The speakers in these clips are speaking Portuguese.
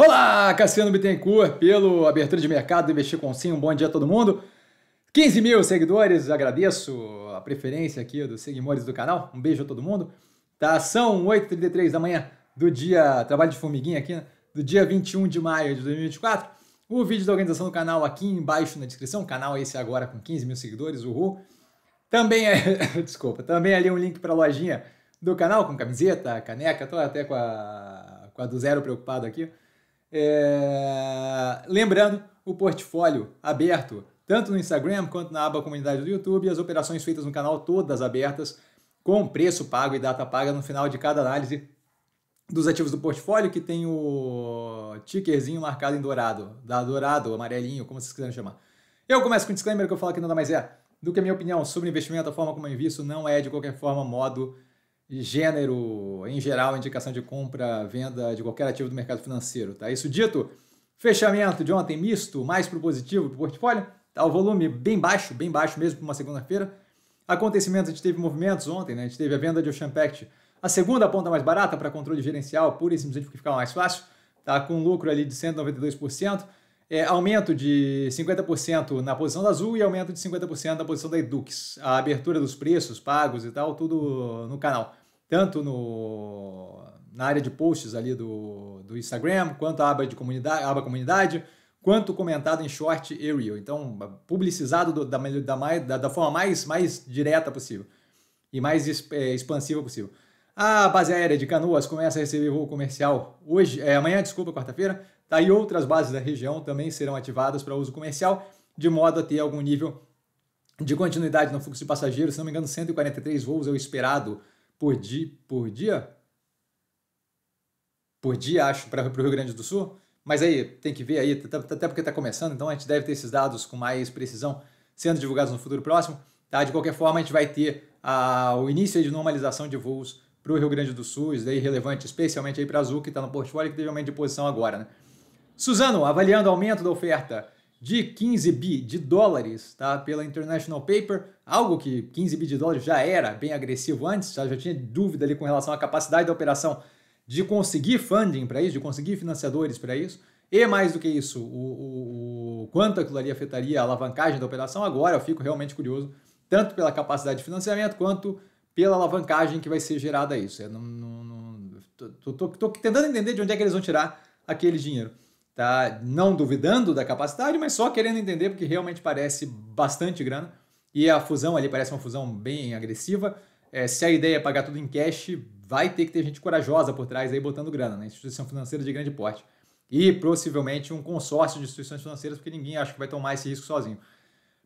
Olá, Cassiano Bittencourt, pelo Abertura de Mercado e Investir com Sim. Um bom dia a todo mundo. 15 mil seguidores, agradeço a preferência aqui dos seguidores do canal. Um beijo a todo mundo. Tá, são 8h33 da manhã do dia, trabalho de formiguinha aqui, né? do dia 21 de maio de 2024. O vídeo da organização do canal aqui embaixo na descrição. Canal esse agora com 15 mil seguidores, uhul. Também é, desculpa, também é ali um link para a lojinha do canal com camiseta, caneca, tô até com a, com a do zero preocupado aqui. É... Lembrando, o portfólio aberto, tanto no Instagram quanto na aba comunidade do YouTube, as operações feitas no canal todas abertas, com preço pago e data paga no final de cada análise dos ativos do portfólio, que tem o tickerzinho marcado em dourado, da dourado, amarelinho, como vocês quiserem chamar. Eu começo com um disclaimer que eu falo que nada mais é do que a minha opinião sobre investimento, a forma como eu invisto não é de qualquer forma modo gênero, em geral, indicação de compra, venda de qualquer ativo do mercado financeiro. Tá? Isso dito, fechamento de ontem misto, mais pro positivo pro portfólio, tá o volume bem baixo, bem baixo mesmo para uma segunda-feira. Acontecimentos, a gente teve movimentos ontem, né? a gente teve a venda de Ocean Pact, a segunda ponta mais barata para controle gerencial, pura e simplesmente porque ficava mais fácil, tá com lucro ali de 192% é, aumento de 50% na posição da Azul e aumento de 50% na posição da Edux. A abertura dos preços pagos e tal, tudo no canal. Tanto no, na área de posts ali do, do Instagram, quanto a aba de comunidade, aba comunidade, quanto comentado em short e reel. Então, publicizado do, da, da, da, da forma mais, mais direta possível e mais é, expansiva possível. A base aérea de Canoas começa a receber voo comercial hoje, é, amanhã, desculpa, quarta-feira. Tá? E outras bases da região também serão ativadas para uso comercial, de modo a ter algum nível de continuidade no fluxo de passageiros. Se não me engano, 143 voos é o esperado por, di, por dia. Por dia, acho, para o Rio Grande do Sul. Mas aí, tem que ver aí, até porque está começando, então a gente deve ter esses dados com mais precisão sendo divulgados no futuro próximo. Tá? De qualquer forma, a gente vai ter a, o início de normalização de voos para o Rio Grande do Sul, isso daí é relevante especialmente aí para a Azul, que está no portfólio e que teve aumento de posição agora. Né? Suzano, avaliando o aumento da oferta de 15 bi de dólares tá, pela International Paper, algo que 15 bi de dólares já era bem agressivo antes, já, tá? já tinha dúvida ali com relação à capacidade da operação de conseguir funding para isso, de conseguir financiadores para isso, e mais do que isso, o, o, o quanto aquilo ali afetaria a alavancagem da operação, agora eu fico realmente curioso, tanto pela capacidade de financiamento quanto pela alavancagem que vai ser gerada isso. Eu não, não, não tô, tô, tô, tentando entender de onde é que eles vão tirar aquele dinheiro. Tá? Não duvidando da capacidade, mas só querendo entender, porque realmente parece bastante grana. E a fusão ali parece uma fusão bem agressiva. É, se a ideia é pagar tudo em cash, vai ter que ter gente corajosa por trás aí botando grana, né? Instituição financeira de grande porte. E possivelmente um consórcio de instituições financeiras, porque ninguém acha que vai tomar esse risco sozinho.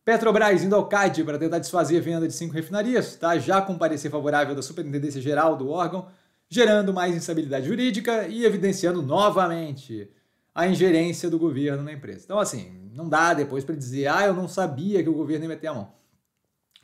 Petrobras indo ao CAD para tentar desfazer a venda de cinco refinarias, tá? já com parecer favorável da Superintendência Geral do órgão, gerando mais instabilidade jurídica e evidenciando novamente a ingerência do governo na empresa. Então, assim, não dá depois para dizer, ah, eu não sabia que o governo ia meter a mão.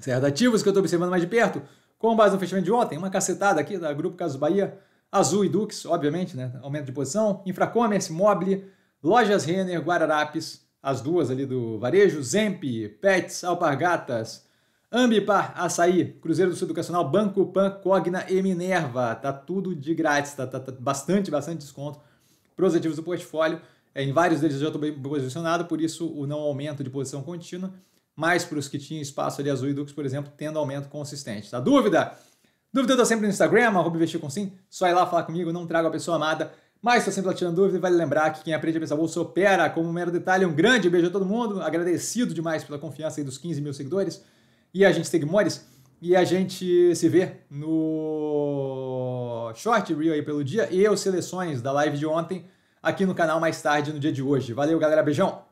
Certo, ativos que eu estou observando mais de perto, com base no fechamento de ontem, uma cacetada aqui da Grupo Caso Bahia, Azul e Dux, obviamente, né? aumento de posição, Infracommerce, Mobile, Lojas Renner, Guararapes, as duas ali do varejo, Zemp, Pets, Alpargatas, Ambipar, Açaí, Cruzeiro do Sul Educacional, Banco Pan, Cogna e Minerva. Tá tudo de grátis, tá, tá, tá bastante, bastante desconto para os ativos do portfólio. É, em vários deles eu já estou bem posicionado, por isso o não aumento de posição contínua, mas para os que tinham espaço ali azul e Dux, por exemplo, tendo aumento consistente. Tá dúvida? Dúvida eu sempre no Instagram, arroba investir com sim. Só ir lá falar comigo, não trago a pessoa amada. Mas se sempre está tirando dúvida vale lembrar que quem aprende a pensar bolsa opera como um mero detalhe. Um grande beijo a todo mundo, agradecido demais pela confiança aí dos 15 mil seguidores e a gente seguidores. E a gente se vê no short reel aí pelo dia e as seleções da live de ontem aqui no canal mais tarde no dia de hoje. Valeu, galera. Beijão!